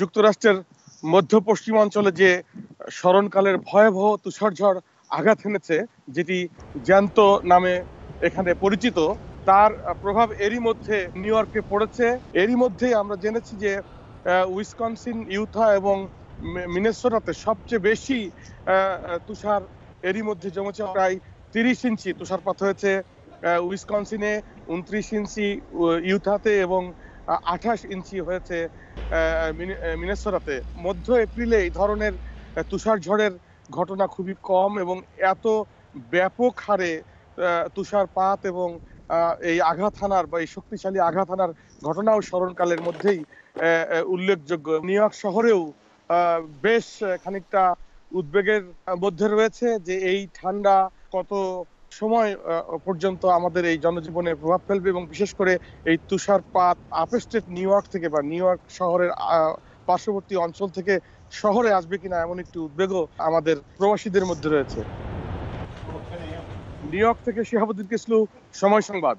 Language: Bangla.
যুক্তরাষ্ট্রের মধ্য পশ্চিমাঞ্চলে যে স্মরণকালের ভয়াবহ তুষারঝড় আঘাত হেনেছে যেটি জ্যান্ত নামে এখানে পরিচিত তার প্রভাব এরই মধ্যে নিউ ইয়র্কে পড়েছে এরই মধ্যেই আমরা জেনেছি যে উইসকনসিন ইউথা এবং মিনেসোটাতে সবচেয়ে বেশি তুষার এরই মধ্যে জমেছে প্রায় তিরিশ ইঞ্চি তুষারপাত হয়েছে উইসকনসিনে উনত্রিশ ইঞ্চি ইউথাতে এবং আঠাশ ইঞ্চি হয়েছে মিনেসোরাতে মধ্য এপ্রিলে এই ধরনের তুষার ঝড়ের ঘটনা খুবই কম এবং এত ব্যাপক হারে তুষারপাত এবং এই আঘাত হানার বা এই শক্তিশালী আঘাত হানার ঘটনাও স্মরণকালের মধ্যেই উল্লেখযোগ্য নিউ ইয়র্ক শহরেও বেশ খানিকটা উদ্বেগের মধ্যে রয়েছে যে এই ঠান্ডা কত সময় পর্যন্ত আমাদের এই জনজীবনে প্রভাব ফেলবে এবং বিশেষ করে এই তুষারপাত আপেস্টেট নিউ ইয়র্ক থেকে বা নিউ ইয়র্ক শহরের পার্শ্ববর্তী অঞ্চল থেকে শহরে আসবে কিনা এমন একটি উদ্বেগও আমাদের প্রবাসীদের মধ্যে রয়েছে নিউ ইয়র্ক থেকে শিহাবুদ্দিন কিসলু সময় সংবাদ